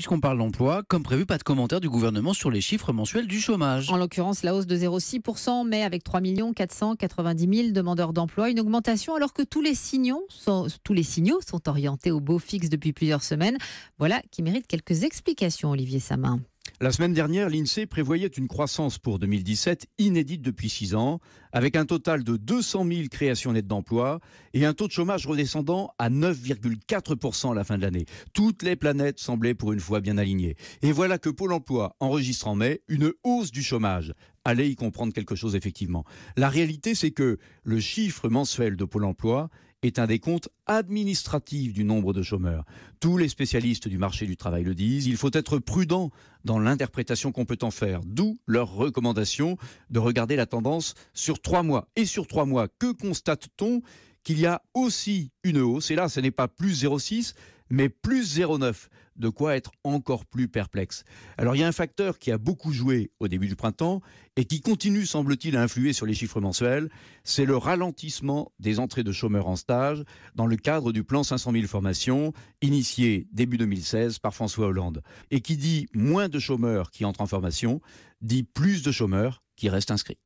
puisqu'on parle d'emploi, comme prévu, pas de commentaire du gouvernement sur les chiffres mensuels du chômage. En l'occurrence, la hausse de 0,6%, mais avec 3 490 000 demandeurs d'emploi, une augmentation alors que tous les, signaux sont, tous les signaux sont orientés au beau fixe depuis plusieurs semaines. Voilà qui mérite quelques explications, Olivier Samin. La semaine dernière, l'INSEE prévoyait une croissance pour 2017 inédite depuis 6 ans, avec un total de 200 000 créations nettes d'emplois et un taux de chômage redescendant à 9,4% à la fin de l'année. Toutes les planètes semblaient pour une fois bien alignées. Et voilà que Pôle emploi enregistre en mai une hausse du chômage allez y comprendre quelque chose effectivement. La réalité, c'est que le chiffre mensuel de Pôle emploi est un des comptes administratifs du nombre de chômeurs. Tous les spécialistes du marché du travail le disent, il faut être prudent dans l'interprétation qu'on peut en faire, d'où leur recommandation de regarder la tendance sur trois mois. Et sur trois mois, que constate-t-on Qu'il y a aussi une hausse, et là ce n'est pas plus 0,6, mais plus 0,9. De quoi être encore plus perplexe. Alors il y a un facteur qui a beaucoup joué au début du printemps et qui continue, semble-t-il, à influer sur les chiffres mensuels, c'est le ralentissement des entrées de chômeurs en stage dans le cadre du plan 500 000 formations initié début 2016 par François Hollande. Et qui dit moins de chômeurs qui entrent en formation, dit plus de chômeurs qui restent inscrits.